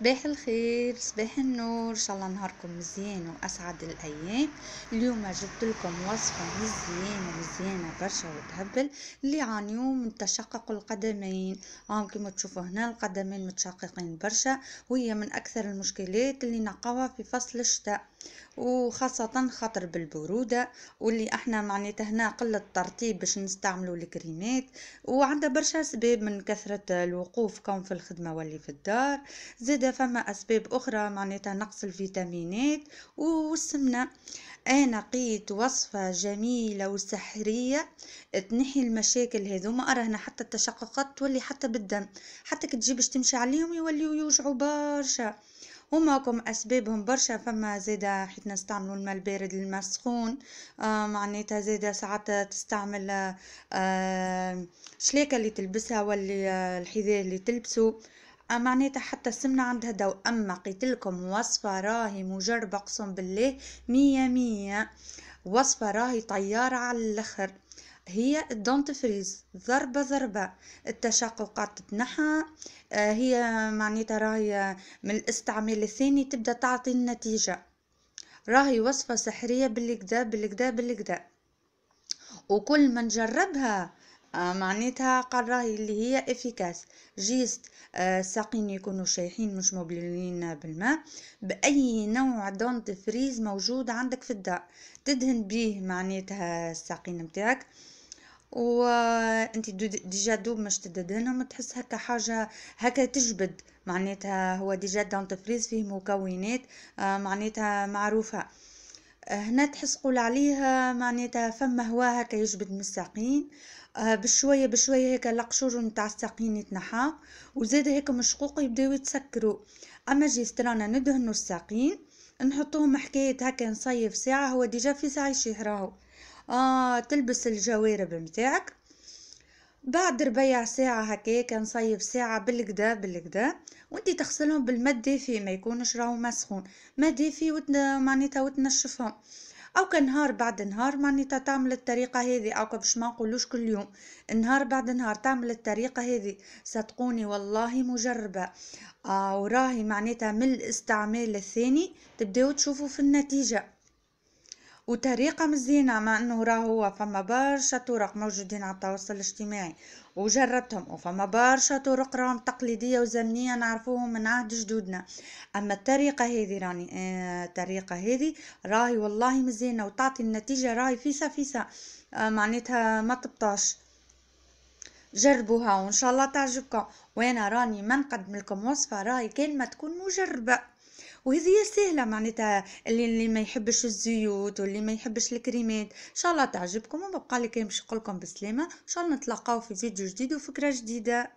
صباح الخير صباح النور ان شاء الله نهاركم مزيان واسعد الايام اليوم جبت لكم وصفه مزيانه مزيانه برشا وتهبل اللي عانيو من تشقق القدمين هاهم كما تشوفوا هنا القدمين متشققين برشا وهي من اكثر المشكلات اللي نقاوها في فصل الشتاء وخاصة خاطر بالبرودة واللي احنا معناتها هنا قلة ترطيب باش نستعملوا الكريمات وعندها برشا اسباب من كثرة الوقوف كون في الخدمة واللي في الدار زاد إذا فما أسباب أخرى معناتها نقص الفيتامينات والسمنة أنا قيت وصفة جميلة وسحرية تنحي المشاكل هذوما أراهنا حتى التشققات تولي حتى بالدم حتى كتجي باش تمشي عليهم يوليو يوجعوا برشا هما كم اسبابهم برشا فما زادا حيت نستعملوا الماء البارد للماء السخون آه معناتها زادا ساعات تستعمل آه شليكة اللي تلبسها ولا آه، الحذاء اللي تلبسه معناتها حتى السمنة عندها دو أما قلتلكم وصفة راهي مجربة أقسم بالله مية مية وصفة راهي طيارة على الآخر هي فريز ضربة ضربة التشققات تتنحى آه، هي معناتها راهي من الاستعمال الثاني تبدا تعطي النتيجة راهي وصفة سحرية بالكدا بالكدا بالكدا وكل ما نجربها آه، معناتها قال راهي اللي هي افيكاس جيست الساقين يكونوا شايحين مش مبللين بالماء باي نوع دونت فريز موجود عندك في الدار تدهن بيه معناتها الساقين متاعك وانت آه، ديجا دوب مش تدهنهم تحس هكا حاجه هكا تجبد معناتها هو ديجا دونت فريز فيه مكونات آه، معناتها معروفه آه، هنا تحس قول عليها معناتها فما هوا هكا يجبد من الساقين آه، بشويه بشويه هكا القشور نتاع الساقين يتنحى وزاد هكا مشقوق يبداو يتسكروا اما جيسترانا ندهنوا الساقين نحطوهم حكايه هكا نصيف ساعه هو ديجا في ساعه راهو آه تلبس الجوارب متاعك بعد ربيع ساعة هكاك نصيب ساعة بالكدا بالكدا وانتي تغسلهم بالماء الدافي ما يكونش راهو مسخون ما دافي معناتها وتنشفهم او كنهار بعد نهار معناتها تعمل الطريقه هذه او باش ما نقولوش كل يوم نهار بعد نهار تعمل الطريقه هذه صدقوني والله مجربه آه وراهي معناتها من الاستعمال الثاني تبداو تشوفوا في النتيجه وطريقة مزينة مع انه راهو فما برشا طرق موجودين على التواصل الاجتماعي وجربتهم وفما برشا طرق راهم تقليدية وزمنية نعرفوهم من عهد جدودنا اما الطريقة هذه راني آه طريقة هذه راهي والله مزينة وتعطي النتيجة راهي فيسا فيسا آه معناتها ما تبطاش جربوها وان شاء الله تعجبكم وانا راني ما نقدم لكم وصفة راهي كان ما تكون مجربة وهذه هي سهله معناتها اللي, اللي ما يحبش الزيوت واللي ما يحبش الكريمات ان شاء الله تعجبكم وببقى لي كان لكم بالسلامه ان شاء الله نتلاقاو في فيديو جديد وفكره جديده